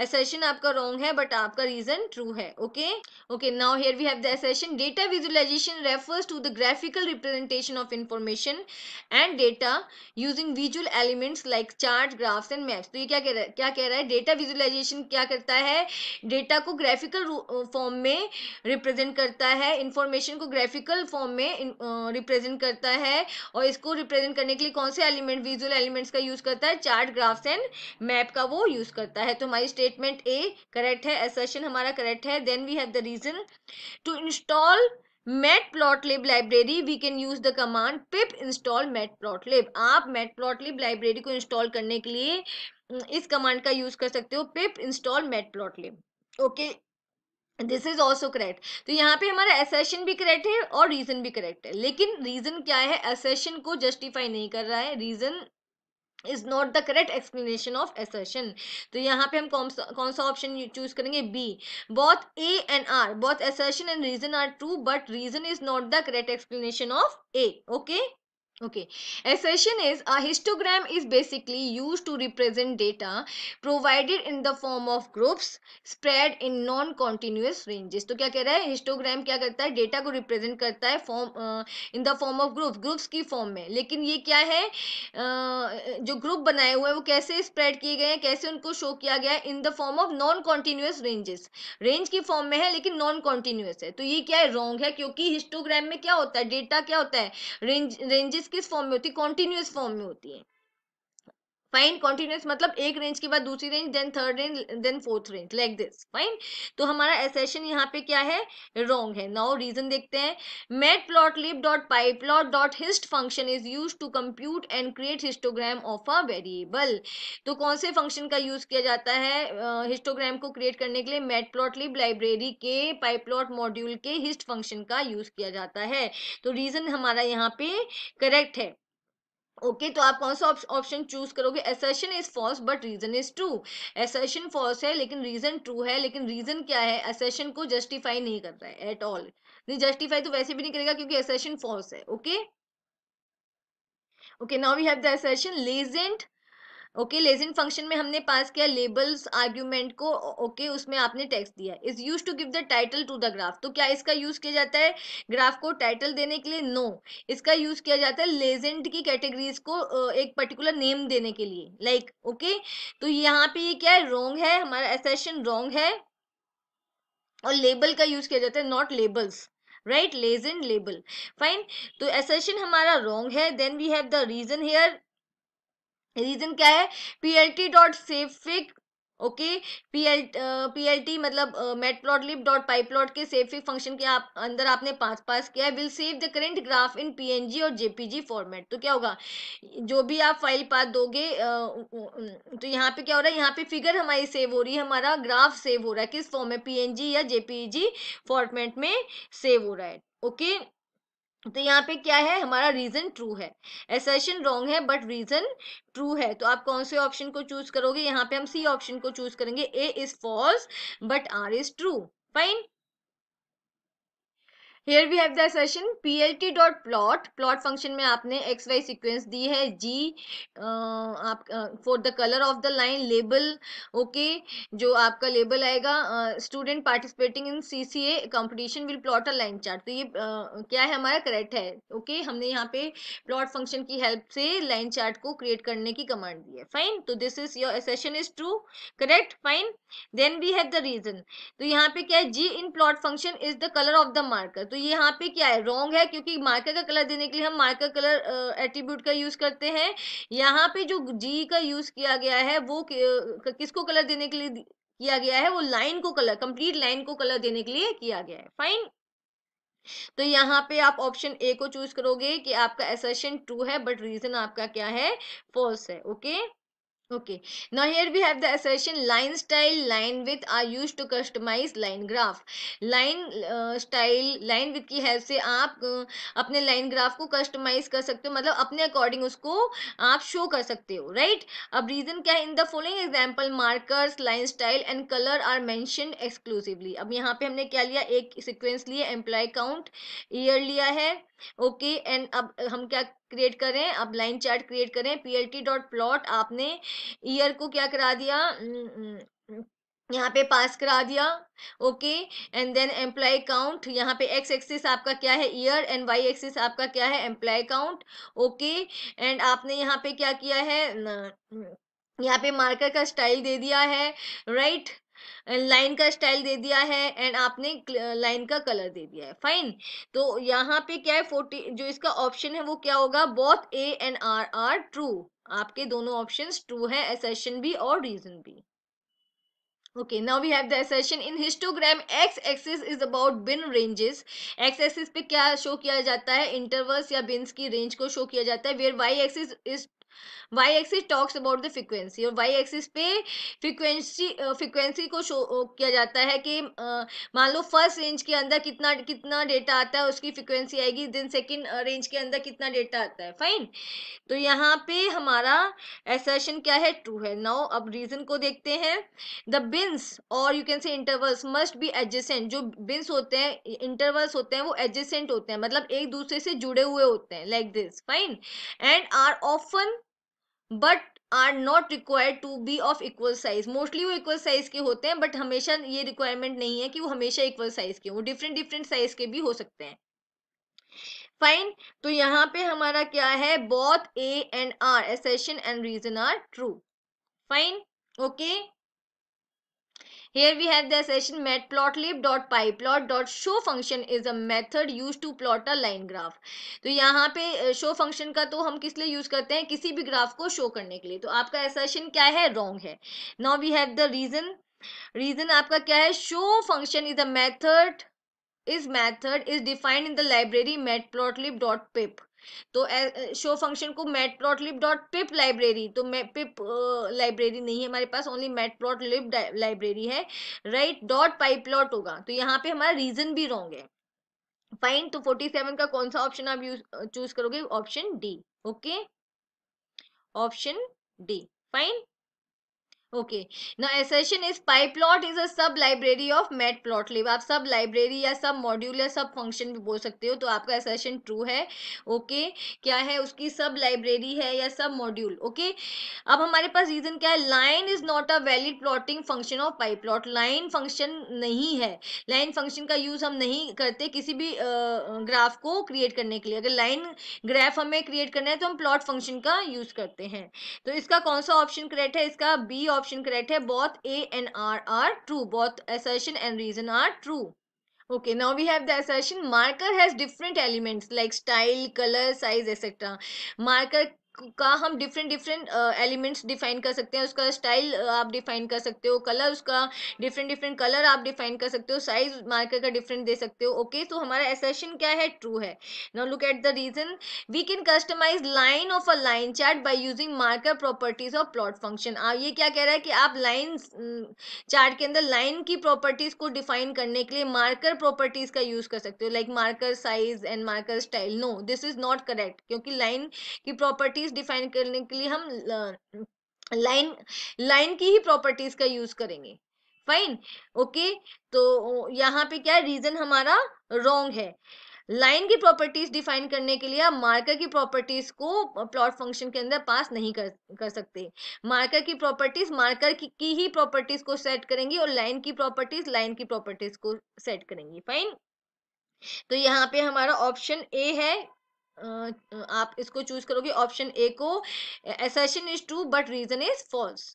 assertion आपका रॉन्ग है बट आपका रीजन ट्रू है okay okay now here we have the assertion data visualisation refers to the graphical representation of information and data using visual elements like chart graphs and maps तो ये क्या कह रहा है क्या कह रहा है डेटा विजुअलाइजेशन क्या करता है डेटा को ग्राफिकल फॉर्म में रिप्रेजेंट करता है इंफॉर्मेशन को ग्राफिकल फॉर्म में रिप्रेजेंट करता है और इसको रिप्रेजेंट करने के लिए कौन से एलिमेंट विजुअल एलिमेंट्स का यूज करता है चार्ट ग्राफ्स एंड मैप का वो यूज करता है तो माई स्टेटमेंट ए करेक्ट है एसेशन हमारा करेक्ट है then we have the reason to install mat matplotlib library we can use the command pip pip install matplotlib आप मेट matplotlib लाइब्रेरी को इंस्टॉल करने के लिए इस कमांड का यूज कर सकते हो pip pip install matplotlib okay this is also correct तो यहाँ पे हमारा एसेशन भी करेक्ट है और रीजन भी करेक्ट है लेकिन रीजन क्या है एसेशन को जस्टिफाई नहीं कर रहा है reason is not the correct explanation of assertion तो यहाँ पे हम कौन सा कौन सा ऑप्शन चूज करेंगे B both A and R both assertion and reason are true but reason is not the correct explanation of A okay Okay, accession is a histogram is basically used to represent data provided in the form of groups spread in non-continuous ranges. तो क्या कह रहा है हिस्टोग्राम क्या करता है डेटा को रिप्रेजेंट करता है form in the form of group groups की फॉर्म में लेकिन ये क्या है uh, जो ग्रुप बनाए हुए हैं वो कैसे स्प्रेड किए गए हैं कैसे उनको शो किया गया है in the form of non continuous ranges range की फॉर्म में है लेकिन नॉन कॉन्टिन्यूस है तो ये क्या है रॉन्ग है क्योंकि हिस्टोग्राम में क्या होता है डेटा क्या होता है रेंज रेंजेस किस फॉर्म में होती है कॉन्टिन्यूस फॉर्म में होती है फाइन कॉन्टिन्यूस मतलब एक रेंज के बाद दूसरी range then third range then fourth range like this fine तो हमारा एसेशन यहाँ पे क्या है रॉन्ग है नाउ रीजन देखते हैं met plot lip dot pyplot dot hist function is use to compute and create histogram of a variable तो कौन से फंक्शन का यूज किया जाता है हिस्टोग्राम uh, को क्रिएट करने के लिए मेट प्लॉट लिप लाइब्रेरी के पाइप प्लॉट मॉड्यूल के हिस्ट फंक्शन का यूज किया जाता है तो रीजन हमारा यहाँ पे करेक्ट है ओके okay, तो आप कौन सा ऑप्शन चूज करोगे assertion is false but reason is true assertion false है लेकिन रीजन ट्रू है लेकिन रीजन क्या है असर्शन को जस्टिफाई नहीं कर रहा है एट ऑल नहीं जस्टिफाई तो वैसे भी नहीं करेगा क्योंकि असर्शन फॉल्स है okay okay now we have the assertion legend okay लेसिंग फंक्शन में हमने पास किया लेबल्स आर्ग्यूमेंट को ओके okay, उसमें आपने टेक्स्ट दिया is use to give the title to the graph तो क्या इसका यूज किया जाता है ग्राफ को टाइटल देने के लिए नो no. इसका यूज किया जाता है लेजेंड की कैटेगरीज को एक पर्टिकुलर नेम देने के लिए लाइक like, ओके okay? तो यहाँ पे ये क्या है रोंग है हमारा एसेशन रोंग है और लेबल का यूज किया जाता है not labels right legend label fine तो एसेशन हमारा रोंग है then we have the reason here reason क्या है P L T dot savefig okay P L P L T मतलब plot lip dot pyplot के सेफिक फंक्शन के आप अंदर आपने पास पास किया है will save the current graph in P N G और जे पी जी फॉर्मेट तो क्या होगा जो भी आप फाइल पास दोगे तो यहाँ पे क्या हो रहा है यहाँ पे फिगर हमारी सेव हो रही है हमारा ग्राफ सेव हो रहा है किस फॉर्म में पी एन जी या जे पी जी फॉर्मेट में सेव हो रहा है ओके okay? तो यहाँ पे क्या है हमारा रीजन ट्रू है एसेशन रॉन्ग है बट रीजन ट्रू है तो आप कौन से ऑप्शन को चूज करोगे यहाँ पे हम सी ऑप्शन को चूज करेंगे A is false but R is true fine here we have P L T dot plot plot function में आपने एक्स वाई सिक्वेंस दी है जी आप for the colour of the line label okay जो आपका लेबल आएगा student participating in C C A competition will plot a line chart तो ये uh, क्या है हमारा करेक्ट है ओके okay? हमने यहाँ पे प्लॉट फंक्शन की हेल्प से लाइन चार्ट को क्रिएट करने की कमांड दी है फाइन तो this is your assertion is true correct fine then we have the reason तो यहाँ पे क्या है G in plot function is the colour of the marker तो यहाँ पे क्या है रॉन्ग है क्योंकि मार्कर का कलर देने के लिए हम मार्कर कलर एट्रीब्यूट का यूज करते हैं यहाँ पे जो जी का यूज किया गया है वो किसको कलर देने के लिए किया गया है वो लाइन को कलर कंप्लीट लाइन को कलर देने के लिए किया गया है फाइन तो यहाँ पे आप ऑप्शन ए को चूज करोगे कि आपका एसर्शन ट्रू है बट रीजन आपका क्या है फॉल्स है okay okay? Okay, now here we have the assertion line style, line width are used to customize line graph. Line uh, style, line width की हेल्प से आप uh, अपने line graph को customize कर सकते हो मतलब अपने according उसको आप show कर सकते हो right? अब reason क्या है in the following example markers, line style and color are mentioned exclusively. अब यहाँ पे हमने क्या लिया एक sequence लिया employee count, year लिया है ओके एंड अब हम क्या क्रिएट करें अब लाइन चार्ट क्रिएट करें P L T dot plot आपने ईयर को क्या करा दिया हम्म, हम्म, यहाँ पे पास करा दिया okay and then employ count यहाँ पे एक्स एक्सिस आपका क्या है ईयर एंड वाई एक्सिस आपका क्या है एम्प्लॉय काउंट ओके एंड आपने यहाँ पे क्या किया है यहाँ पे मार्कर का स्टाइल दे दिया है राइट right? लाइन का स्टाइल दे दिया है एंड आपने लाइन का कलर दे दिया है फाइन तो यहाँ पे क्या है फोर्टी जो इसका ऑप्शन है वो क्या होगा both A and R are true आपके दोनों ऑप्शंस ट्रू है एसेशन भी और रीजन भी okay now we have the assertion in histogram X axis is about bin ranges X axis पे क्या शो किया जाता है इंटरवल्स या बिन्स की रेंज को शो किया जाता है where Y axis is Y axis talks about the frequency और वाई एक्सिस पे फ्रिक्वेंसी फ्रिक्वेंसी को शो किया जाता है कि मान लो फर्स्ट रेंज के अंदर कितना कितना डेटा आता है उसकी फ्रिक्वेंसी आएगी देन सेकेंड रेंज के अंदर कितना डेटा आता है फाइन तो यहाँ पे हमारा एसेशन क्या है ट्रू है नाउ अब रीजन को देखते हैं द बिन्स और you can say intervals must be adjacent जो बिन्स होते हैं इंटरवल्स होते हैं वो एडजस्टेंट होते हैं मतलब एक दूसरे से जुड़े हुए होते हैं like this fine and are often but are not required to be of equal size mostly वो इक्वल साइज के होते हैं बट हमेशा ये रिक्वायरमेंट नहीं है कि वो हमेशा इक्वल साइज के वो डिफरेंट डिफरेंट साइज के भी हो सकते हैं फाइन तो यहाँ पे हमारा क्या है both A and R assertion and reason are true fine okay Here we have the session matplotlib.pyplot.show function is a method used to plot a line graph. तो यहाँ पे show function का तो हम किस लिए use करते हैं किसी भी graph को show करने के लिए तो आपका assertion क्या है wrong है Now we have the reason reason आपका क्या है show function is a method is method is defined in the library matplotlib.pip तो शो फंक्शन को plot lip dot pip library तो पिप लाइब्रेरी नहीं है हमारे पास only matplotlib library है राइट डॉट पाइप प्लॉट होगा तो यहाँ पे हमारा रीजन भी रॉन्ग है फाइन तो फोर्टी सेवन का कौन सा ऑप्शन आप चूज करोगे option D okay option D fine okay ना assertion is pyplot is a sub library of matplotlib आप सब लाइब्रेरी या सब मॉड्यूल या सब फंक्शन भी बोल सकते हो तो आपका एसेशन ट्रू है ओके okay? क्या है उसकी सब लाइब्रेरी है या सब मॉड्यूल ओके अब हमारे पास रीजन क्या है line is not a valid plotting function of pyplot line function नहीं है लाइन फंक्शन का यूज हम नहीं करते किसी भी ग्राफ uh, को क्रिएट करने के लिए अगर लाइन ग्राफ हमें क्रिएट करना है तो हम प्लॉट फंक्शन का यूज करते हैं तो इसका कौन सा ऑप्शन करेक्ट है इसका बी ऑप्शन करेक्ट है both A and R are true both assertion and reason are true okay now we have the assertion marker has different elements like style colour size etcetera marker का हम डिफरेंट डिफरेंट एलिमेंट्स डिफाइन कर सकते हैं उसका स्टाइल आप डिफाइन कर सकते हो कलर उसका डिफरेंट डिफरेंट कलर आप डिफाइन कर सकते हो साइज मार्कर का डिफरेंट दे सकते हो ओके okay? तो हमारा एसेशन क्या है ट्रू है now look at the reason we can customise line of a line chart by using marker properties of plot function ये क्या कह रहा है कि आप लाइन चार्ट के अंदर लाइन की प्रॉपर्टीज को डिफाइन करने के लिए मार्कर प्रॉपर्टीज का यूज कर सकते हो like marker size and marker style no this is not correct क्योंकि लाइन की प्रॉपर्टी प्रॉपर्टीज डिफाइन करने के लिए हम लाइन लाइन की ही प्रॉपर्टीज का यूज करेंगे फाइन ओके okay? तो यहाँ पे क्या रीजन हमारा रॉन्ग है लाइन की प्रॉपर्टीज डिफाइन करने के लिए मार्कर की प्रॉपर्टीज को प्लॉट फंक्शन के अंदर पास नहीं कर कर सकते मार्कर की प्रॉपर्टीज मार्कर की, की ही प्रॉपर्टीज को सेट करेंगी और लाइन की प्रॉपर्टीज लाइन की प्रॉपर्टीज को सेट करेंगी फाइन तो यहाँ पे हमारा ऑप्शन ए है आप इसको चूज करोगे ऑप्शन ए को assertion is true but reason is false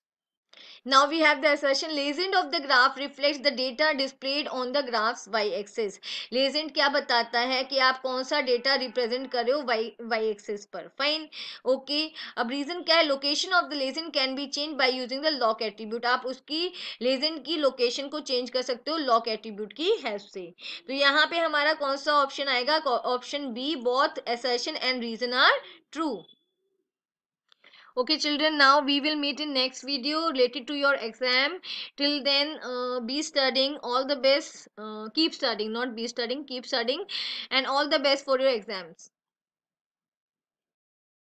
Now we have the assertion legend of the graph reflect the data displayed on the graph's Y axis legend क्या बताता है कि आप कौन सा डेटा रिप्रेजेंट कर रहे हो वाई वाई एक्सेस पर फाइन ओके okay. अब रीजन क्या है location of the legend can be change by using the loc attribute आप उसकी लेजेंड की लोकेशन को चेंज कर सकते हो लॉक एट्रीब्यूट की हेल्प से तो यहाँ पे हमारा कौन सा ऑप्शन आएगा option B both assertion and reason are true okay children now we will meet in next video related to your exam till then uh, be studying all the best uh, keep studying not be studying keep studying and all the best for your exams